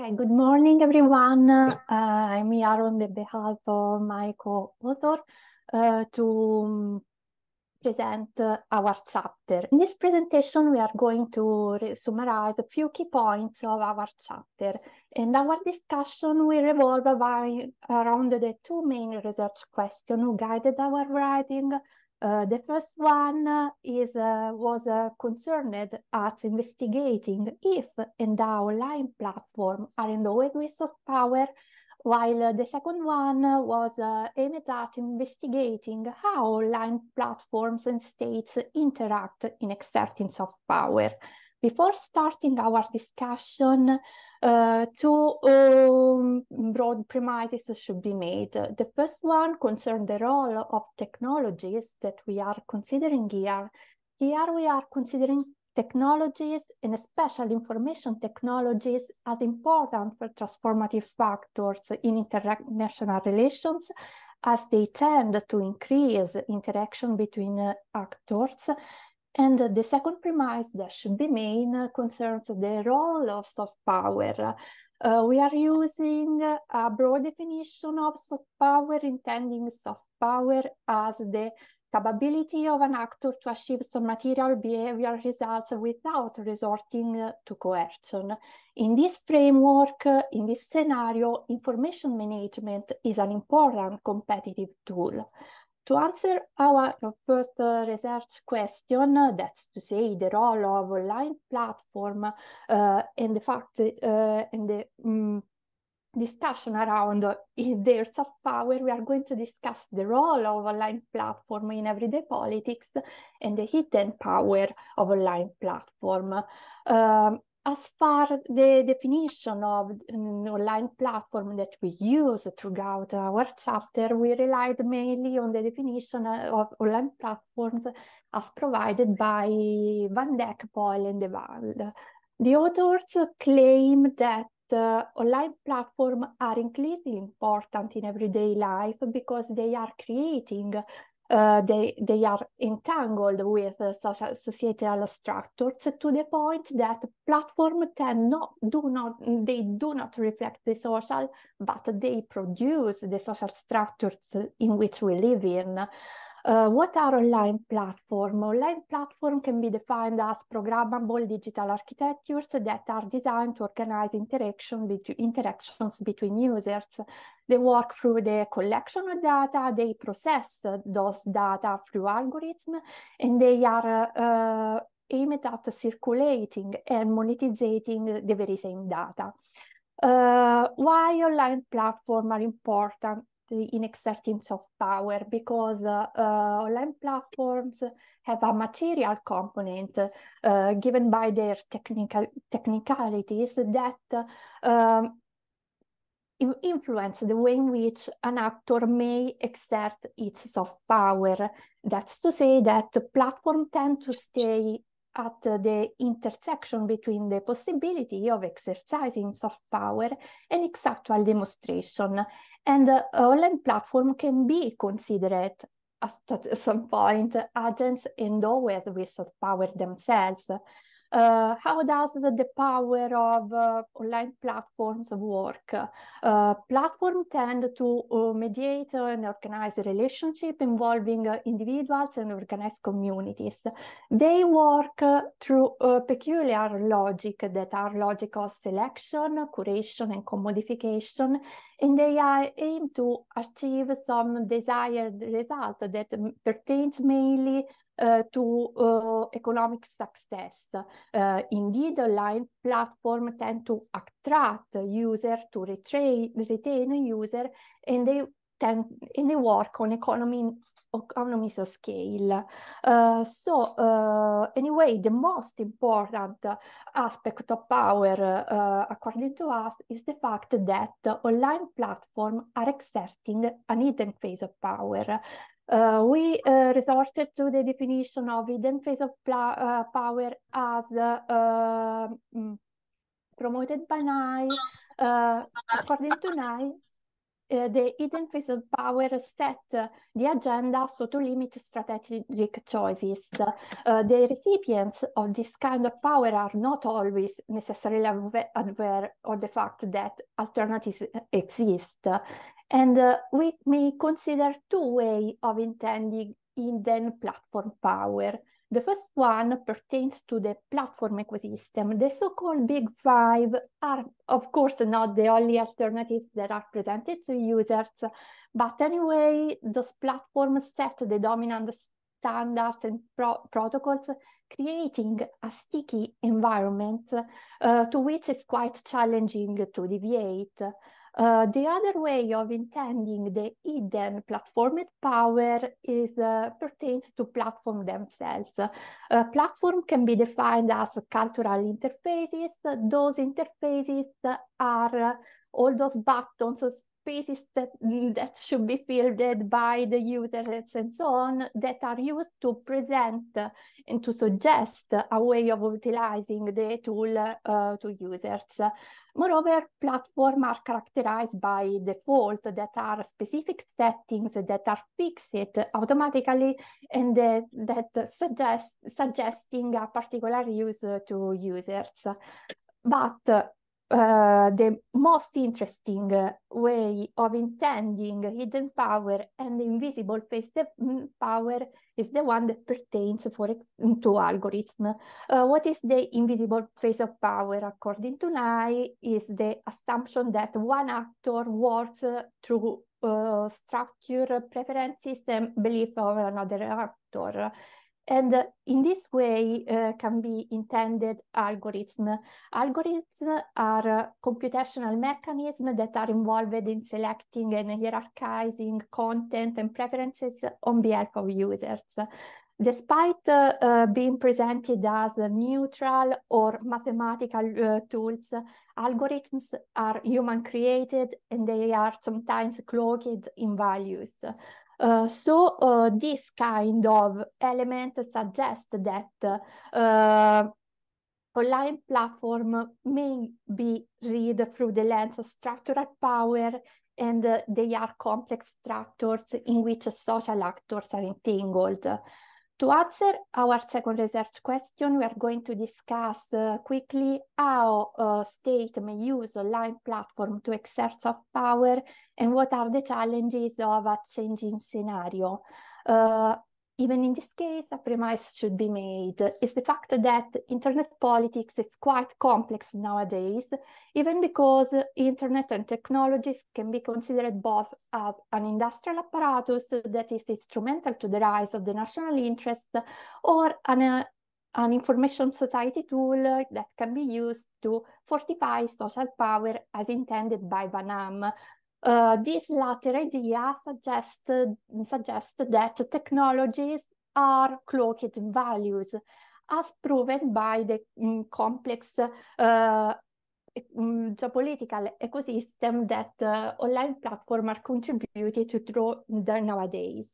Okay, good morning, everyone. Uh, I'm here on the behalf of my co-author uh, to um, present uh, our chapter. In this presentation, we are going to summarize a few key points of our chapter, and our discussion will revolve by, around the two main research questions who guided our writing uh, the first one uh, is uh, was uh, concerned at investigating if and how online platforms are endowed with soft power, while the second one was aimed at investigating how online platforms and states interact in exerting soft power. Before starting our discussion, uh, two um, broad premises should be made. The first one concerns the role of technologies that we are considering here. Here we are considering technologies and especially information technologies as important for transformative factors in international relations as they tend to increase interaction between uh, actors and the second premise that should be made concerns the role of soft power. Uh, we are using a broad definition of soft power, intending soft power as the capability of an actor to achieve some material behavior results without resorting to coercion. In this framework, in this scenario, information management is an important competitive tool. To answer our uh, first uh, research question, uh, that's to say the role of online platform and the fact and the um, discussion around their soft power, we are going to discuss the role of online platform in everyday politics and the hidden power of online platform. Um, as far the definition of online platform that we use throughout our chapter, we relied mainly on the definition of online platforms as provided by Van Dijk, Paul, and De The authors claim that uh, online platforms are increasingly important in everyday life because they are creating Eh, they, they are entangled with uh, social societal structures to the point that platform tend not do not they do not reflect the social, but they produce the social structures in which we live in. Uh, what are online platform? Online platform can be defined as programmable digital architectures that are designed to organize interaction interactions between users. They work through the collection of data, they process those data through algorithms, and they are uh, aimed at circulating and monetizing the very same data. Uh, why online platforms are important? in exertions of power because uh, uh, online platforms have a material component uh, given by their technical technicalities that um, influence the way in which an actor may exert its soft power. That's to say that platforms tend to stay at the intersection between the possibility of exercising soft power and its actual demonstration, and the online platform can be considered at some point agents endowed with soft power themselves uh, how does the power of uh, online platforms work? Uh, eh, platforms tend to mediate and organize relationship involving individuals and organized communities. They work through a peculiar logic that are logic of selection, curation, and commodification, and they aim to achieve some desired result that pertains mainly uh, to uh, economic success. Uh, indeed, online platform tend to attract user to retrain, retain user, and they tend and they work on economy economies of scale. so anyway, the most important aspect of power, according to us, is the fact that online platforms are exerting an hidden phase of power uh, we uh, resorted to the definition of hidden phase of uh, power as uh, mm, promoted by Nye. Uh, according to Nye, uh, the hidden phase of power set the agenda so to limit strategic choices. the recipients of this kind of power are not always necessarily aware of the fact that alternatives exist and uh, we may consider two ways of intending hidden platform power. The first one pertains to the platform ecosystem. The so-called big five are, of course, not the only alternatives that are presented to users, but anyway, those platforms set the dominant standards and pro protocols, creating a sticky environment uh, to which it's quite challenging to deviate. Uh, the other way of intending the hidden platformed power is uh, pertains to platform themselves. Uh, platform can be defined as cultural interfaces. Those interfaces are uh, all those buttons spaces that, mm, that should be filled by the users and so on that are used to present and to suggest a way of utilizing the tool uh, to users. Moreover, platforms are characterized by default that are specific settings that are fixed automatically and that, uh, that suggest, suggesting a particular use to users. But Eh, the most interesting uh, way of intending hidden power and invisible face mm, power is the one that pertains for to algorithm. Uh, what is the invisible face of power? According to Nye, is the assumption that one actor works through eh, structure, preference system, belief of another actor. And uh, in this way uh, can be intended algorithms. Algorithms are uh, computational mechanisms that are involved in selecting and hierarchizing content and preferences on behalf of users. Despite uh, uh, being presented as neutral or mathematical tools, algorithms are human created and they are sometimes cloaked in values. Uh, so uh, this kind of element suggests that uh, online platform may be read through the lens of structural power and uh, they are complex structures in which social actors are entangled. To answer our second research question, we are going to discuss uh, quickly how uh, state may use online platform to exert soft power and what are the challenges of a changing scenario. Uh, even in this case, a premise should be made is the fact that internet politics is quite complex nowadays, even because internet and technologies can be considered both as an industrial apparatus that is instrumental to the rise of the national interest or an, uh, an information society tool that can be used to fortify social power as intended by Vanam. Uh, this latter idea suggested, suggested that technologies are cloaked in values, as proven by the um, complex uh, mm, geopolitical ecosystem that uh, online platforms are contributing to draw nowadays.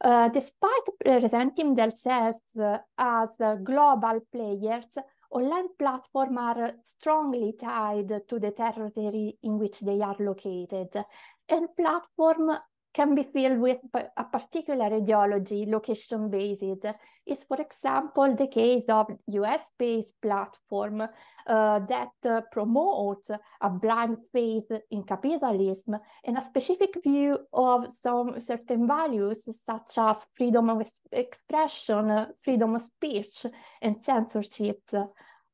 Uh, despite presenting themselves as uh, global players, online platforms are strongly tied to the territory in which they are located, and platforms can be filled with a particular ideology, location-based. Is, for example, the case of US-based platform uh, that uh, promotes a blind faith in capitalism and a specific view of some certain values, such as freedom of expression, freedom of speech, and censorship.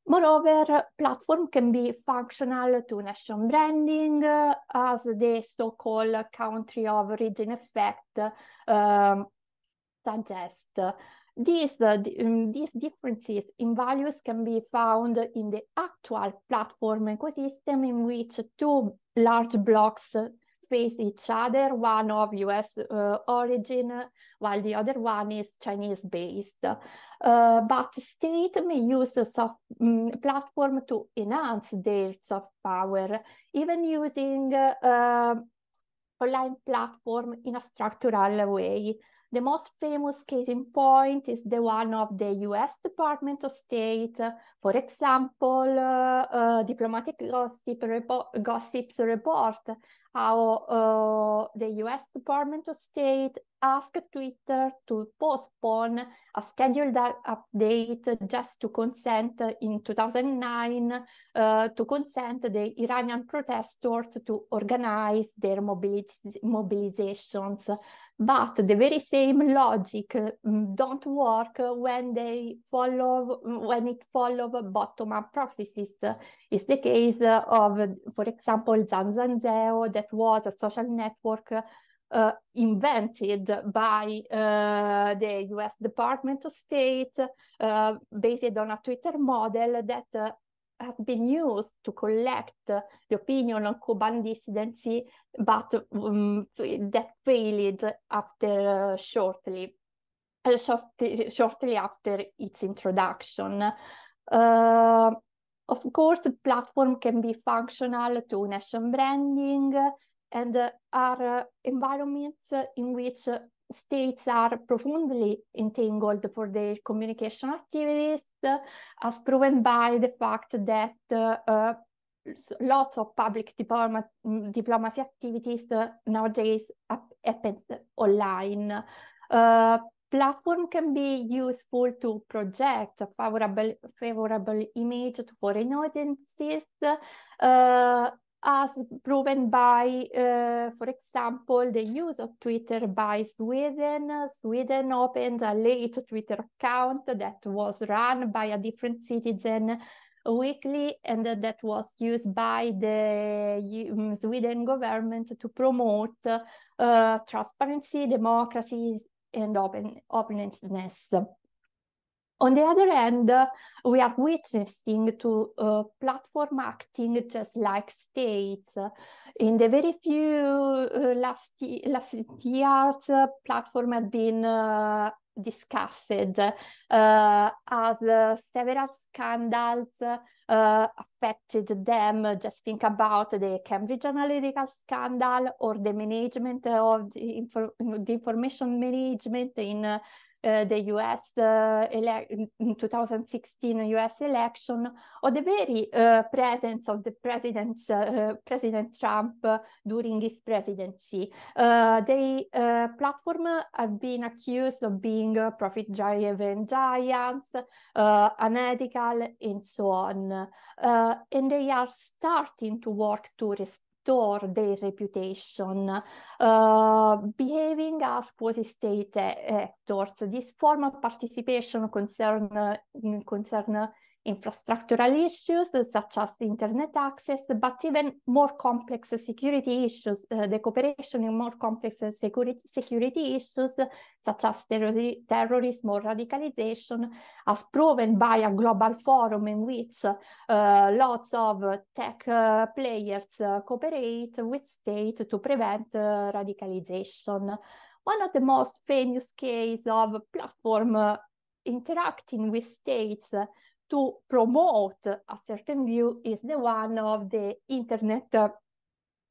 Moreover, platform can be functional to nation branding uh, as the so-called country of origin effect um, suggests. These, uh, these differences in values can be found in the actual platform ecosystem in which two large blocks face each other, one of US uh, origin, while the other one is Chinese based. Uh, but state may use a soft um, platform to enhance their soft power, even using uh, online platform in a structural way. The most famous case in point is the one of the US Department of State. For example, uh, uh, diplomatic gossip gossips report how uh, the US Department of State asked Twitter to postpone a scheduled update just to consent uh, in 2009 uh, to consent the Iranian protesters to organize their mobiliz mobilizations but the very same logic mm, don't work when they follow mm, when it follow bottom up processes is the case of for example zanzanzeo that was a social network uh, invented by uh, the US Department of State uh, based on a Twitter model that uh, has been used to collect the opinion on Cuban dissidents, but um, that failed after uh, shortly, uh, shortly, shortly after its introduction. Uh, of course, platform can be functional to nation branding and are environments in which states are profoundly entangled for their communication activities, uh, as proven by the fact that uh, lots of public diploma diplomacy activities uh, nowadays happens online. Uh, platform can be useful to project a favorable, favorable image to foreign audiences uh, as proven by, uh, for example, the use of Twitter by Sweden. Sweden opened a late Twitter account that was run by a different citizen weekly and that was used by the um, Sweden government to promote uh, transparency, democracy, and open, openness. On the other hand, uh, we are witnessing to uh, platform acting just like states. In the very few uh, last, last years, uh, platform had been uh, discussed uh, as several scandals affected them. Just think about the Cambridge Analytica scandal or the management of the, the information management in Eh, the US eh, ele- 2016 US election or the very eh, presence of the president's, President Trump during his presidency. they platform have been accused of being profit driven giants, unethical, and so on. and they are starting to work to respond. restore their reputation, uh, behaving as quasi-state actors. This form of participation concern, mm, concern infrastructural issues such as internet access, but even more complex security issues, uh, the cooperation in more complex security, security issues such as terrorism or radicalization, as proven by a global forum in which uh, lots of tech uh, players uh, cooperate with state to prevent uh, radicalization. One of the most famous case of platform uh, interacting with states to promote a certain view is the one of the internet uh,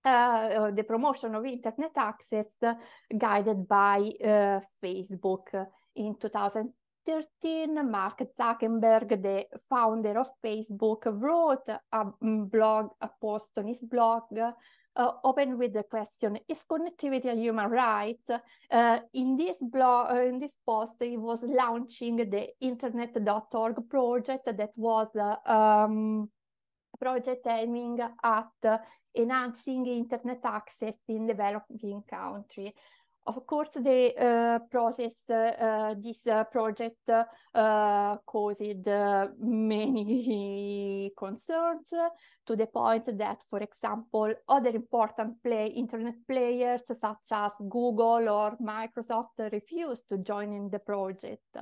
uh the promotion of internet access guided by uh, Facebook. In 2013, Mark Zuckerberg, the founder of Facebook, wrote a blog, a post on his blog uh, open with the question, is connectivity a human right? Uh, in, this blog, uh, in this post, it was launching the internet.org project that was uh, um, project aiming at enhancing internet access in developing countries. Of course, the uh, process, uh, this uh, project uh, caused uh, many concerns to the point that, for example, other important play, internet players such as Google or Microsoft refused to join in the project.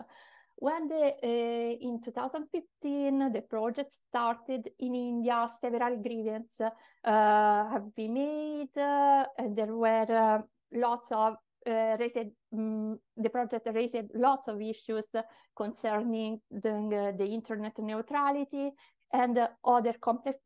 When the, uh, in 2015 the project started in India, several grievances uh, have been made, uh, and there were lots of uh, raised um, the project raised lots of issues concerning the, uh, the internet neutrality and other complex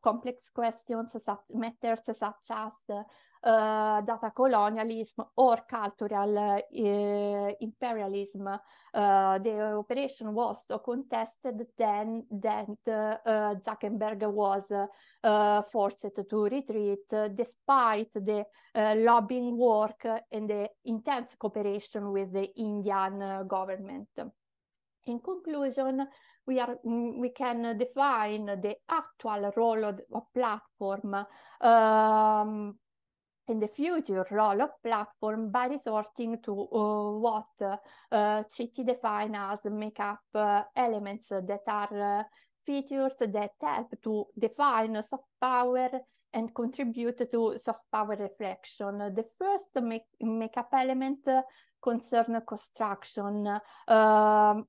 complex questions such, matters such eh, as the, uh, data colonialism or cultural uh, imperialism. Uh, the operation was so contested then that Zuckerberg was forced to retreat despite the lobbying work and the intense cooperation with the Indian government. In conclusion, we, are, mm, we can define the actual role of, of platform um, in the future role of platform by resorting to uh, what uh, CT define as makeup uh, elements that are uh, features that help to define soft power and contribute to soft power reflection. The first make makeup element concern construction. Um,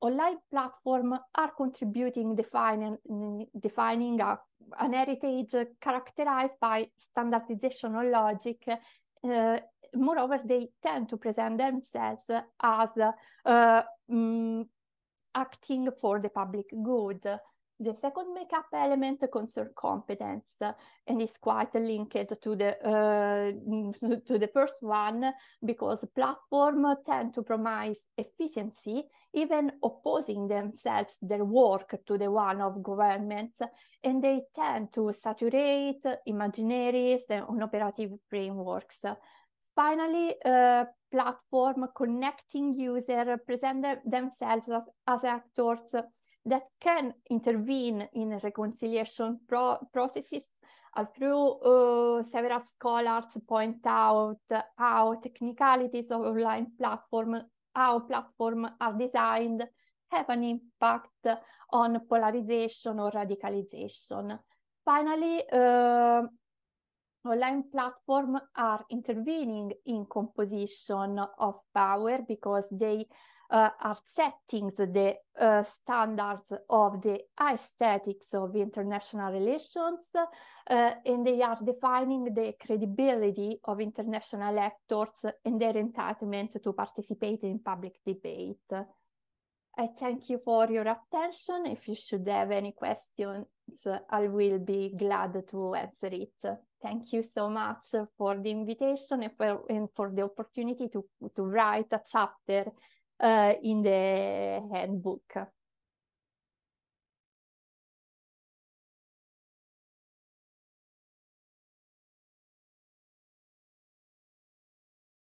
online platform are contributing defining defining a, an heritage characterized by standardization or logic uh, moreover they tend to present themselves as uh, um, acting for the public good the second makeup element concerns competence and is quite linked to the uh, to the first one because platforms tend to promise efficiency, even opposing themselves their work to the one of governments, and they tend to saturate imaginaries and operative frameworks. Finally, uh, platform connecting users present themselves as, as actors that can intervene in reconciliation pro processes through uh, several scholars point out how technicalities of online platform, how platform are designed have an impact on polarization or radicalization. Finally, uh, online platforms are intervening in composition of power because they uh, setting the uh, standards of the aesthetics of international relations, uh, and they are defining the credibility of international actors and their entitlement to participate in public debate. I thank you for your attention. If you should have any questions, I will be glad to answer it. Thank you so much for the invitation and for, and for the opportunity to, to write a chapter Eh, in the handbook.